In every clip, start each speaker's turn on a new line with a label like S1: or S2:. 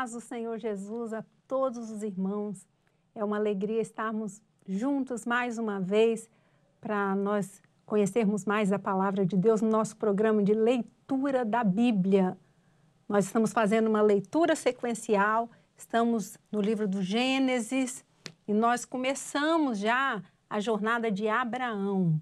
S1: paz do Senhor Jesus a todos os irmãos. É uma alegria estarmos juntos mais uma vez para nós conhecermos mais a palavra de Deus no nosso programa de leitura da Bíblia. Nós estamos fazendo uma leitura sequencial, estamos no livro do Gênesis e nós começamos já a jornada de Abraão.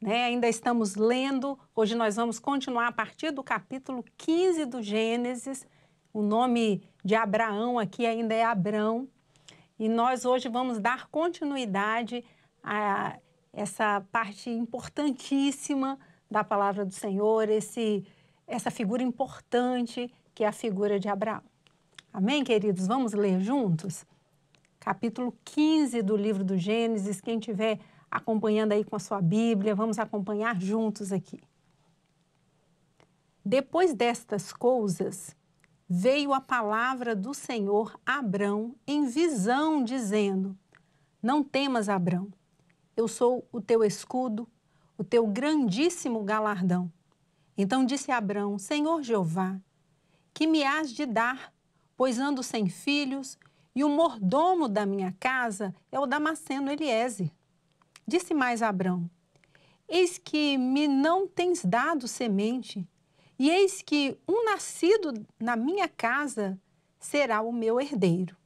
S1: Né? Ainda estamos lendo, hoje nós vamos continuar a partir do capítulo 15 do Gênesis o nome de Abraão aqui ainda é Abrão. E nós hoje vamos dar continuidade a essa parte importantíssima da palavra do Senhor, esse, essa figura importante que é a figura de Abraão. Amém, queridos? Vamos ler juntos? Capítulo 15 do livro do Gênesis. Quem tiver acompanhando aí com a sua Bíblia, vamos acompanhar juntos aqui. Depois destas coisas, veio a palavra do Senhor a Abrão em visão, dizendo: Não temas, Abrão, eu sou o teu escudo, o teu grandíssimo galardão. Então disse Abrão: Senhor Jeová, que me has de dar, pois ando sem filhos, e o mordomo da minha casa é o Damasceno Eliezer Disse mais Abrão: Eis que me não tens dado semente, e eis que um nascido na minha casa será o meu herdeiro.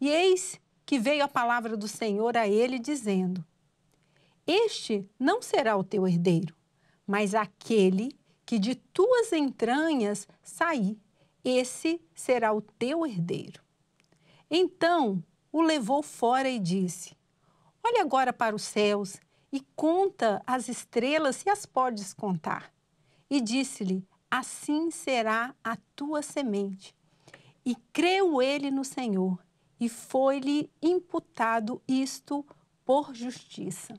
S1: E eis que veio a palavra do Senhor a ele, dizendo: Este não será o teu herdeiro, mas aquele que de tuas entranhas sair, esse será o teu herdeiro. Então o levou fora e disse: Olha agora para os céus e conta as estrelas se as podes contar. E disse-lhe: assim será a tua semente. E creu ele no Senhor, e foi-lhe imputado isto por justiça.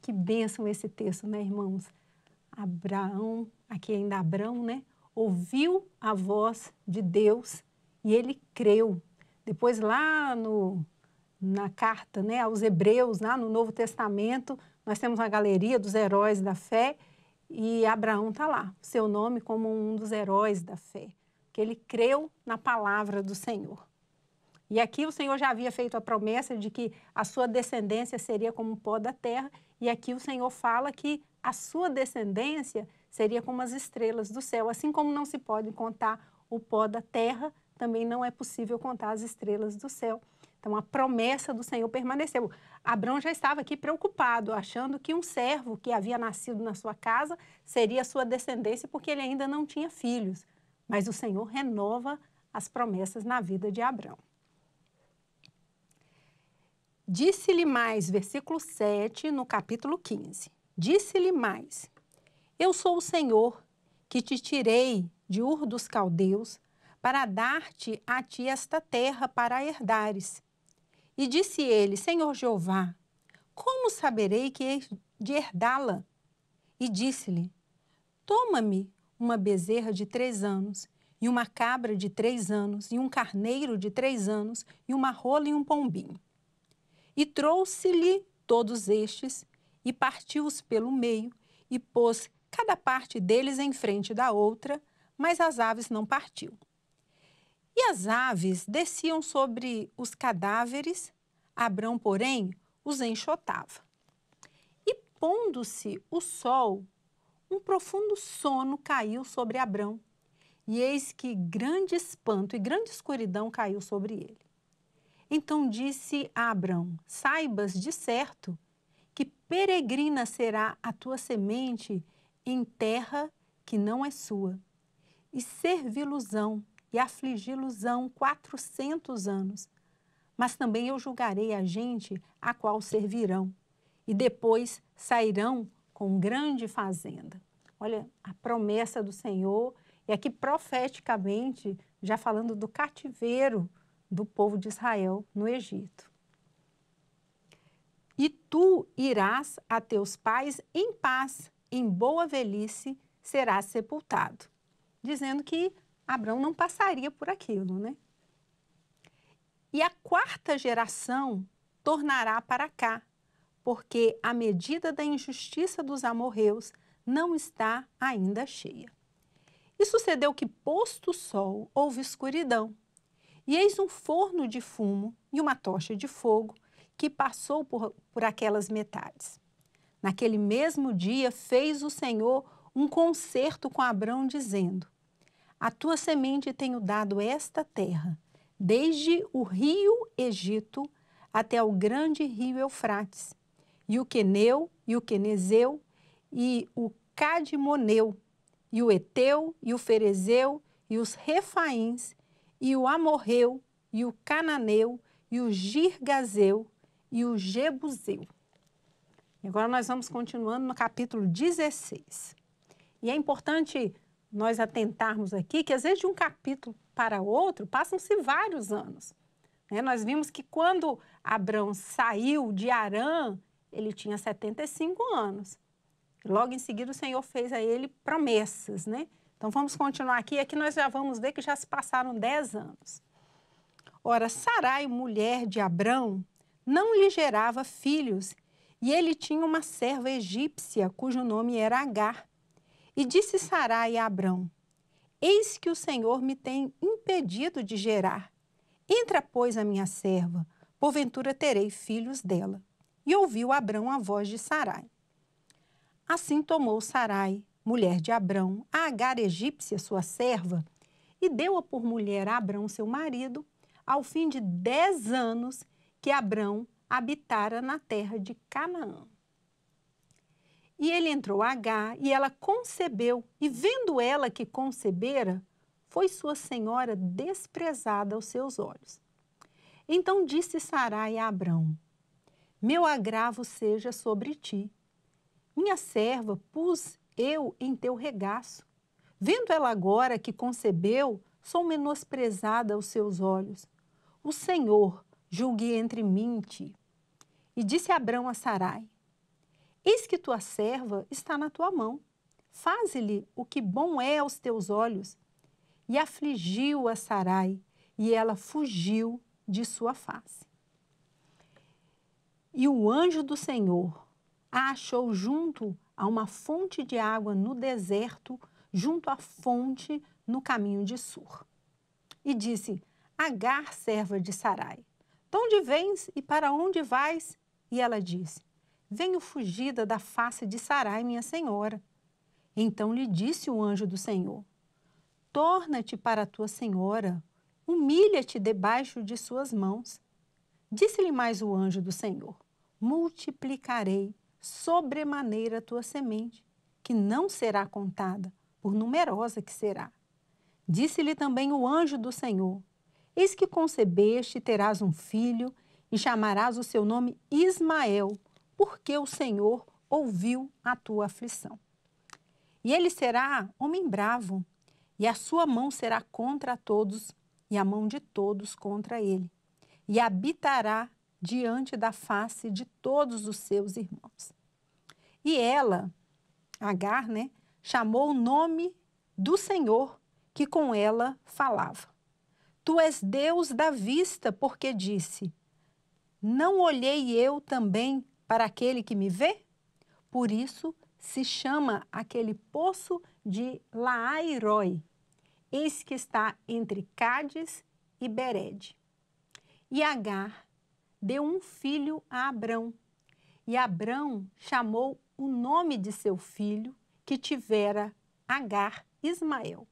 S1: Que bênção esse texto, né, irmãos? Abraão, aqui ainda Abraão, né? Ouviu a voz de Deus e ele creu. Depois, lá no, na carta né, aos Hebreus, lá no Novo Testamento, nós temos uma galeria dos heróis da fé e Abraão está lá, seu nome como um dos heróis da fé, que ele creu na palavra do Senhor. E aqui o Senhor já havia feito a promessa de que a sua descendência seria como o pó da terra, e aqui o Senhor fala que a sua descendência seria como as estrelas do céu. Assim como não se pode contar o pó da terra, também não é possível contar as estrelas do céu. Então a promessa do Senhor permaneceu. Abrão já estava aqui preocupado, achando que um servo que havia nascido na sua casa seria sua descendência, porque ele ainda não tinha filhos. Mas o Senhor renova as promessas na vida de Abrão. Disse-lhe mais, versículo 7, no capítulo 15. Disse-lhe mais: Eu sou o Senhor que te tirei de Ur dos Caldeus para dar-te a ti esta terra para herdares. E disse ele: Senhor Jeová, como saberei que hei de herdá-la? E disse-lhe: Toma-me uma bezerra de três anos, e uma cabra de três anos, e um carneiro de três anos, e uma rola e um pombinho. E trouxe-lhe todos estes, e partiu-os pelo meio, e pôs cada parte deles em frente da outra, mas as aves não partiu. E as aves desciam sobre os cadáveres, Abrão, porém, os enxotava. E pondo-se o sol, um profundo sono caiu sobre Abrão, e eis que grande espanto e grande escuridão caiu sobre ele. Então disse a Abrão: Saibas de certo que peregrina será a tua semente em terra que não é sua, e servilusão e afligi los quatrocentos anos. Mas também eu julgarei a gente a qual servirão, e depois sairão com grande fazenda. Olha a promessa do Senhor, é e aqui profeticamente, já falando do cativeiro do povo de Israel no Egito. E tu irás a teus pais em paz, em boa velhice serás sepultado. Dizendo que Abraão não passaria por aquilo, né? E a quarta geração tornará para cá, porque a medida da injustiça dos amorreus não está ainda cheia. E sucedeu que, posto o sol, houve escuridão. E eis um forno de fumo e uma tocha de fogo que passou por, por aquelas metades. Naquele mesmo dia fez o Senhor um concerto com Abrão, dizendo: a tua semente tenho dado esta terra, desde o rio Egito até o grande rio Eufrates, e o Queneu, e o Quenezeu, e o Cadimoneu, e o Eteu, e o Ferezeu, e os Refaíns, e o Amorreu, e o Cananeu, e o Girgazeu, e o Jebuseu. Agora nós vamos continuando no capítulo 16. E é importante nós atentarmos aqui que, às vezes, de um capítulo para outro, passam-se vários anos. Né? Nós vimos que quando Abraão saiu de Arã, ele tinha 75 anos. Logo em seguida, o Senhor fez a ele promessas, né? Então, vamos continuar aqui. Aqui nós já vamos ver que já se passaram 10 anos. Ora, Sarai, mulher de Abrão, não lhe gerava filhos, e ele tinha uma serva egípcia, cujo nome era Agar. E disse Sarai a Abrão: Eis que o Senhor me tem impedido de gerar. Entra, pois, a minha serva, porventura terei filhos dela. E ouviu Abrão a voz de Sarai. Assim tomou Sarai, mulher de Abrão, a Agar egípcia, sua serva, e deu-a por mulher a Abrão, seu marido, ao fim de dez anos que Abrão habitara na terra de Canaã. E ele entrou a H, e ela concebeu, e vendo ela que concebera, foi sua senhora desprezada aos seus olhos. Então disse Sarai a Abrão: Meu agravo seja sobre ti. Minha serva pus eu em teu regaço. Vendo ela agora que concebeu, sou menosprezada aos seus olhos. O Senhor julgue entre mim e ti. E disse Abrão a Sarai: Eis que tua serva está na tua mão. Faze-lhe o que bom é aos teus olhos. E afligiu a Sarai, e ela fugiu de sua face. E o anjo do Senhor a achou junto a uma fonte de água no deserto, junto à fonte no caminho de Sur. E disse: Agar, serva de Sarai, de onde vens e para onde vais? E ela disse: venho fugida da face de Sarai, minha senhora. Então lhe disse o anjo do Senhor: Torna-te para tua senhora, humilha-te debaixo de suas mãos. Disse-lhe mais o anjo do Senhor: Multiplicarei sobremaneira a tua semente, que não será contada, por numerosa que será. Disse-lhe também o anjo do Senhor: Eis que concebeste e terás um filho, e chamarás o seu nome Ismael, porque o Senhor ouviu a tua aflição. E ele será homem bravo, e a sua mão será contra todos, e a mão de todos contra ele. E habitará diante da face de todos os seus irmãos. E ela, Agar, né, chamou o nome do Senhor que com ela falava. Tu és Deus da vista, porque disse: Não olhei eu também para aquele que me vê? Por isso se chama aquele poço de Laairoi. Eis que está entre Cádiz e Bered. E Agar deu um filho a Abrão. E Abrão chamou o nome de seu filho, que tivera Agar, Ismael.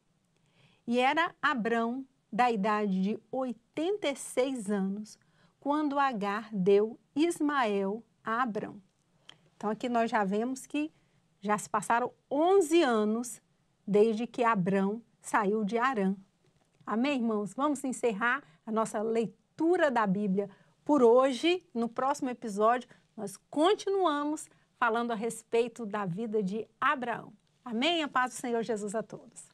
S1: E era Abrão da idade de 86 anos, quando Agar deu Ismael Abrão. Então aqui nós já vemos que já se passaram 11 anos desde que Abrão saiu de Arã. Amém, irmãos? Vamos encerrar a nossa leitura da Bíblia por hoje. No próximo episódio, nós continuamos falando a respeito da vida de Abraão. Amém? A paz do Senhor Jesus a todos.